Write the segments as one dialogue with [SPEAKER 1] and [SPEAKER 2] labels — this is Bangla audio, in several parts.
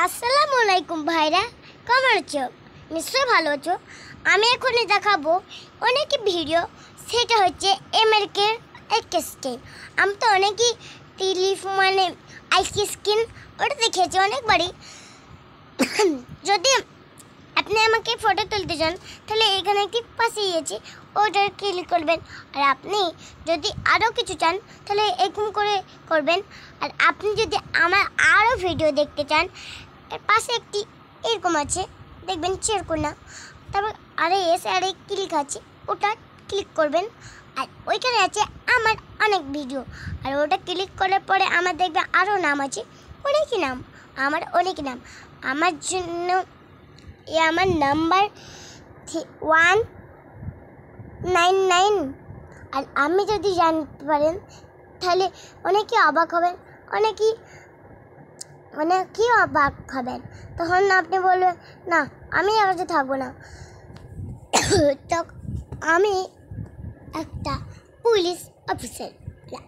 [SPEAKER 1] আসসালামু আলাইকুম ভাইরা কেমন আছো নিশ্চয়ই ভালো আছো আমি এখনই দেখাবো অনেক ভিডিও সেটা হচ্ছে এমএলকে এক স্কিন আমি তো অনেকই টিলিফ মানে আইসি স্কিন ওটা দেখেছি অনেকবারই যদি আপনি আমাকে ফটো তুলতে চান তাহলে এখানে একটি পাশে গিয়েছি ওটা ক্লিক করবেন আর আপনি যদি আরও কিছু চান তাহলে এরকম করে করবেন আর আপনি যদি আমার আরও ভিডিও দেখতে চান এর পাশে একটি এরকম আছে দেখবেন চেয়ার করে না তারপর আরে এসে আরে ক্লিক আছে ওটা ক্লিক করবেন আর ওইখানে আছে আমার অনেক ভিডিও আর ওটা ক্লিক করার পরে আমার দেখবে আরও নাম আছে অনেকই নাম আমার অনেক নাম আমার জন্য এ আমার নাম্বার ওয়ান নাইন নাইন আর আমি যদি জানতে পারেন তাহলে অনেকে অবাক হবেন অনেকেই অনেকেই অবাক হবেন তখন আপনি বলবেন না আমি এর থাকবো না তো আমি একটা পুলিশ অফিসার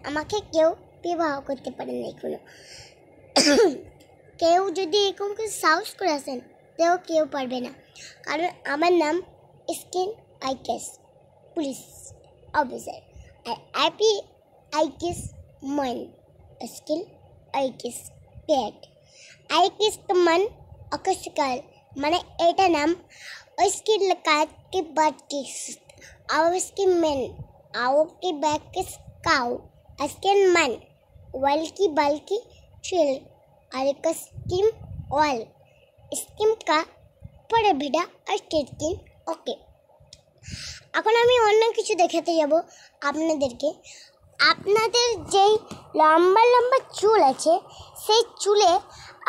[SPEAKER 1] আমাকে কেউ বিবাহ করতে পারেন এখনো কেউ যদি এরকম কিছু সাহস করে আসেন তেও কেউ পারবে না কারণ আমার নাম স্কিন আইকেস police officer. I happy, I kiss man. A skill, I kiss pet. I kiss the man, a kushikal. मैंने एटा नाम उसकी लकात के बाद किस और उसकी मैन आओ के बैक किस काउ उसके मन की बल्कि की चिल और एक स्कीम ऑल स्कीम का पर भिड़ा और स्टेट ओके এখন আমি অন্য কিছু দেখাতে যাব আপনাদেরকে আপনাদের যেই লম্বা লম্বা চুল আছে সেই চুলে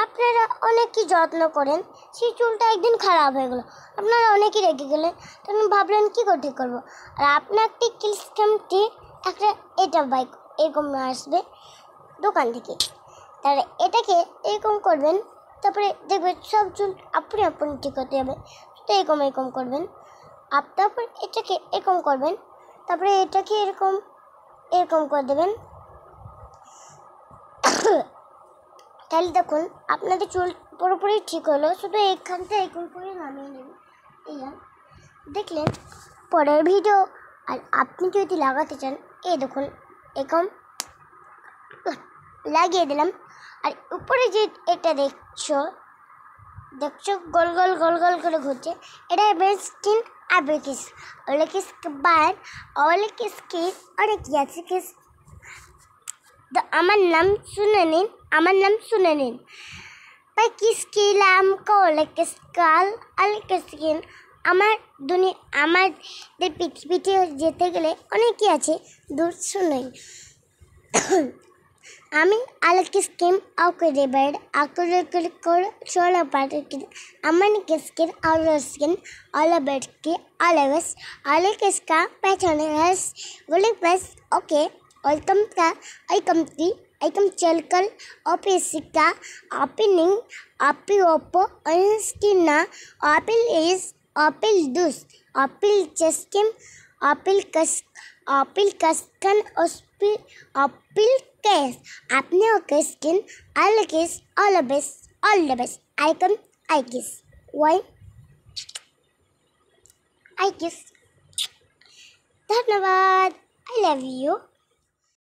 [SPEAKER 1] আপনারা অনেকই যত্ন করেন সেই চুলটা একদিন খারাপ হয়ে গেলো আপনারা অনেকই রেখে গেলেন তখন ভাবলেন কী করে ঠিক করবো আর আপনার একটি সিস্টেমটি একটা এটা বাইক এরকম আসবে দোকান থেকে তার এটাকে এরকম করবেন তারপরে দেখবেন সব চুল আপনি আপনি ঠিক হতে যাবে তো এরকম এরকম করবেন তারপর এটাকে এরকম করবেন তারপরে এটাকে এরকম এরকম করে দেবেন তাহলে দেখুন আপনাদের চুল পুরোপুরি ঠিক হলো শুধু এখানটা এরকম করে নামিয়ে নেবেন এই দেখলেন পরের ভিডিও আর আপনি যদি লাগাতে চান এই দেখুন এরকম লাগিয়ে দিলাম আর উপরে যে এটা দেখছো দেখছো গোল গোল গোল গোল করে ঘুরছে এটা বেস্টিন আবেকিস ওলেকিস বান অলেকিস কিস অনেক ইয়াসি কিস তো আমার নাম শুনে নিন আমার নাম শুনে নিন ভাই স্কিল কিলাম কলেকিস কাল অলেকিস কিন আমার দুনিয়া আমাদের পিঠে যেতে গেলে অনেকই আছে দূর শুনে আমি ಆಲಕ್ಕಿ ಸ್ಕೀಮ್ ಹಾಕಿದೆ ಬೇಡ ಹಾಕಿದ್ರೆ ಕಿಡ್ಕೊಂಡು ಚೋಳ ಪಾಟಿಕ್ಕಿದೆ ಅಮ್ಮನಿಗೆ ಸ್ಕಿನ್ ಅವರ ಸ್ಕಿನ್ ಅವಳ ಬೆಡ್ಕಿ ಅವಳ ಬಸ್ ಆಲಕ್ಕಿ ಸ್ಕಾ ಪೇಚೋಣ ರಸ್ ಗುಳಿ ಬಸ್ ಓಕೆ वेलकम का आइकम की आइकम चलकर ऑफिस का ओपनिंग ऑपी ओपो अनस्टिना ऑपिल इज ऑपिल दूस ऑपिल चस्किम ऑपिल कस ऑपिल कसकन ऑपिल Yes, आपने आपका स्किन all kiss, all the best, all the best. I come, I kiss. Why? I kiss. धन्यवाद I love you.